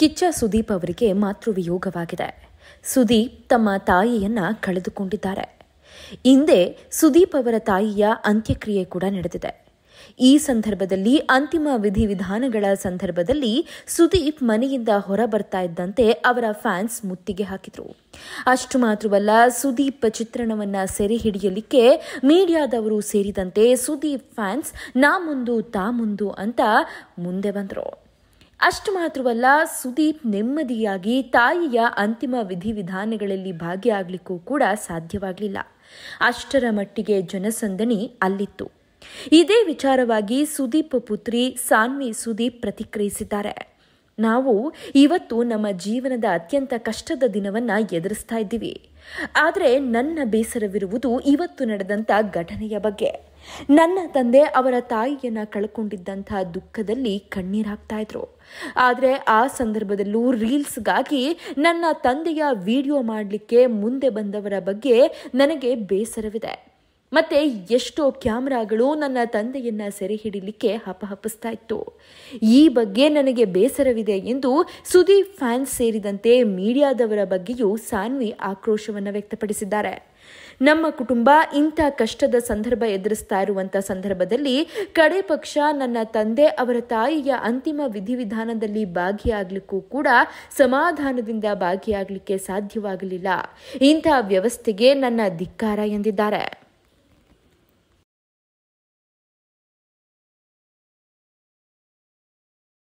ಕಿಚ್ಚ ಸುದೀಪ್ ಅವರಿಗೆ ಮಾತೃವಿಯೋಗವಾಗಿದೆ ಸುದೀಪ್ ತಮ್ಮ ತಾಯಿಯನ್ನ ಕಳೆದುಕೊಂಡಿದ್ದಾರೆ ಹಿಂದೆ ಸುದೀಪ್ ಅವರ ತಾಯಿಯ ಅಂತ್ಯಕ್ರಿಯೆ ಕೂಡ ನಡೆದಿದೆ ಈ ಸಂದರ್ಭದಲ್ಲಿ ಅಂತಿಮ ವಿಧಿವಿಧಾನಗಳ ಸಂದರ್ಭದಲ್ಲಿ ಸುದೀಪ್ ಮನೆಯಿಂದ ಹೊರ ಬರ್ತಾ ಇದ್ದಂತೆ ಅವರ ಫ್ಯಾನ್ಸ್ ಮುತ್ತಿಗೆ ಹಾಕಿದ್ರು ಅಷ್ಟು ಮಾತ್ರವಲ್ಲ ಸುದೀಪ್ ಚಿತ್ರಣವನ್ನ ಸೆರೆ ಹಿಡಿಯಲಿಕ್ಕೆ ಮೀಡಿಯಾದವರು ಸೇರಿದಂತೆ ಸುದೀಪ್ ಫ್ಯಾನ್ಸ್ ನಾ ಮುಂದು ತಾ ಮುಂದು ಅಂತ ಮುಂದೆ ಬಂದರು ಅಷ್ಟು ಮಾತ್ರವಲ್ಲ ಸುದೀಪ್ ನೆಮ್ಮದಿಯಾಗಿ ತಾಯಿಯ ಅಂತಿಮ ವಿಧಿವಿಧಾನಗಳಲ್ಲಿ ಭಾಗಿಯಾಗಲಿಕ್ಕೂ ಕೂಡ ಸಾಧ್ಯವಾಗಲಿಲ್ಲ ಅಷ್ಟರ ಮಟ್ಟಿಗೆ ಜನಸಂದಣಿ ಅಲ್ಲಿತ್ತು ಇದೇ ವಿಚಾರವಾಗಿ ಸುದೀಪ್ ಪುತ್ರಿ ಸಾನ್ವಿ ಸುದೀಪ್ ಪ್ರತಿಕ್ರಿಯಿಸಿದ್ದಾರೆ ನಾವು ಇವತ್ತು ನಮ್ಮ ಜೀವನದ ಅತ್ಯಂತ ಕಷ್ಟದ ದಿನವನ್ನು ಎದುರಿಸ್ತಾ ಇದ್ದೀವಿ ಆದರೆ ನನ್ನ ಬೇಸರವಿರುವುದು ಇವತ್ತು ನಡೆದಂಥ ಘಟನೆಯ ಬಗ್ಗೆ ನನ್ನ ತಂದೆ ಅವರ ತಾಯಿಯನ್ನು ಕಳ್ಕೊಂಡಿದ್ದಂಥ ದುಃಖದಲ್ಲಿ ಕಣ್ಣೀರಾಗ್ತಾ ಇದ್ರು ಆದರೆ ಆ ಸಂದರ್ಭದಲ್ಲೂ ರೀಲ್ಸ್ಗಾಗಿ ನನ್ನ ತಂದೆಯ ವಿಡಿಯೋ ಮಾಡಲಿಕ್ಕೆ ಮುಂದೆ ಬಂದವರ ಬಗ್ಗೆ ನನಗೆ ಬೇಸರವಿದೆ ಮತ್ತೆ ಎಷ್ಟೋ ಕ್ಯಾಮ್ರಾಗಳು ನನ್ನ ತಂದೆಯನ್ನ ಸೆರೆ ಹಿಡಿಲಿಕ್ಕೆ ಹಪಹಪಿಸ್ತಾ ಇತ್ತು ಈ ಬಗ್ಗೆ ನನಗೆ ಬೇಸರವಿದೆ ಎಂದು ಸುದೀಪ್ ಫ್ಯಾನ್ಸ್ ಸೇರಿದಂತೆ ಮೀಡಿಯಾದವರ ಬಗ್ಗೆಯೂ ಸಾನ್ವಿ ಆಕ್ರೋಶವನ್ನು ವ್ಯಕ್ತಪಡಿಸಿದ್ದಾರೆ ನಮ್ಮ ಕುಟುಂಬ ಇಂಥ ಕಷ್ಟದ ಸಂದರ್ಭ ಎದುರಿಸ್ತಾ ಇರುವಂಥ ಸಂದರ್ಭದಲ್ಲಿ ಕಡೆ ಪಕ್ಷ ನನ್ನ ತಂದೆ ಅವರ ತಾಯಿಯ ಅಂತಿಮ ವಿಧಿವಿಧಾನದಲ್ಲಿ ಭಾಗಿಯಾಗಲಿಕ್ಕೂ ಕೂಡ ಸಮಾಧಾನದಿಂದ ಭಾಗಿಯಾಗಲಿಕ್ಕೆ ಸಾಧ್ಯವಾಗಲಿಲ್ಲ ಇಂಥ ವ್ಯವಸ್ಥೆಗೆ ನನ್ನ ಧಿಕ್ಕಾರ ಎಂದಿದ್ದಾರೆ